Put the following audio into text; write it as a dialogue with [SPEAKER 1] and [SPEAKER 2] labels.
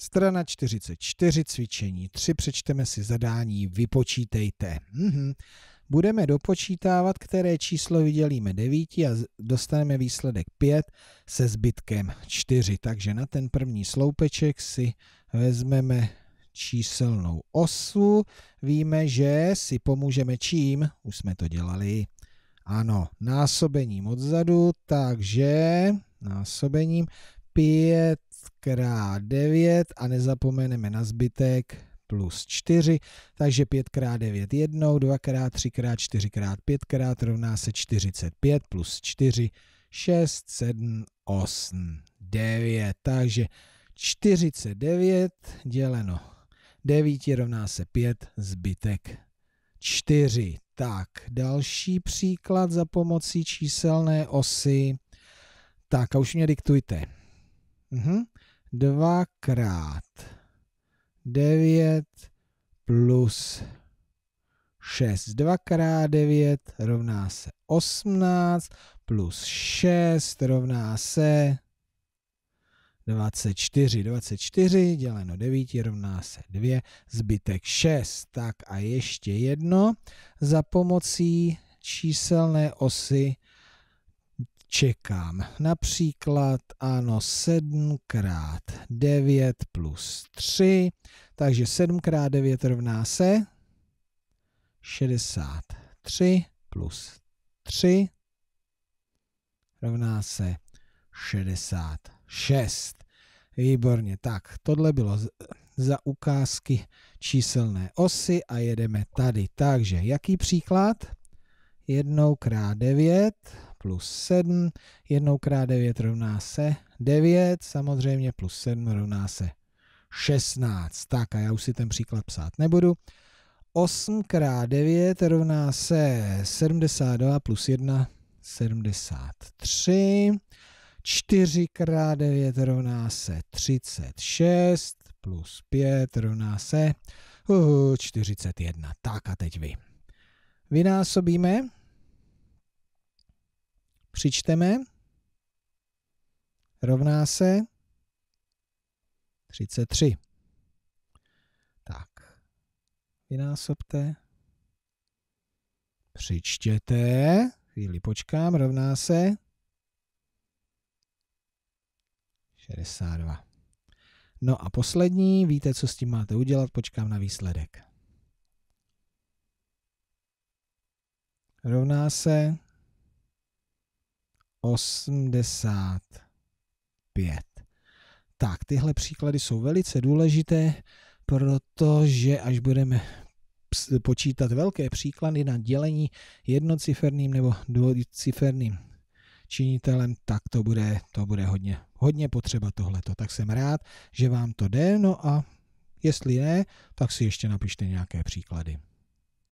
[SPEAKER 1] Strana 44, cvičení 3, přečteme si zadání, vypočítejte. Mm-hmm. Budeme dopočítávat, které číslo vydělíme 9 a dostaneme výsledek 5 se zbytkem 4. Takže na ten první sloupeček si vezmeme číselnou osu. Víme, že si pomůžeme čím? Už jsme to dělali. Ano, násobením odzadu, takže násobením 5 5 9 a nezapomeneme na zbytek plus 4, takže 5 krát 9 jednou, 2 krát 3 krát 4 krát 5 krát rovná se 45 plus 4, 6, 7, 8, 9. Takže 49 děleno 9 rovná se 5, zbytek 4. Tak, další příklad za pomocí číselné osy. Tak a už mě diktujte. Mhm. Dvakrát devět plus šest. Dvakrát devět rovná se osmnáct plus šest rovná se 24. 24 děleno 9 rovná se 2, zbytek 6. Tak a ještě jedno za pomocí číselné osy čekám. Například, ano, 7 x 9 plus 3, takže 7 x 9 rovná se 63 plus 3 rovná se 66. Výborně, tak tohle bylo za ukázky číselné osy a jedeme tady. Takže jaký příklad? 1 x 9 plus 7, 1 krát 9 rovná se 9, samozřejmě plus 7 rovná se 16. Tak a já už si ten příklad psát nebudu. 8 krát 9 rovná se 72 plus 1, 73. 4 krát 9 rovná se 36 plus 5 rovná se 41. Tak a teď vy. Vynásobíme přičteme, rovná se 33. Tak, vynásobte, přičtěte, chvíli počkám, rovná se 62. No a poslední, víte, co s tím máte udělat, počkám na výsledek. Rovná se 85. Tak, tyhle příklady jsou velice důležité, protože až budeme počítat velké příklady na dělení jednociferným nebo dvojciferným činitelem, tak to bude, to bude hodně, hodně potřeba tohleto. Tak jsem rád, že vám to jde, no a jestli ne, tak si ještě napište nějaké příklady.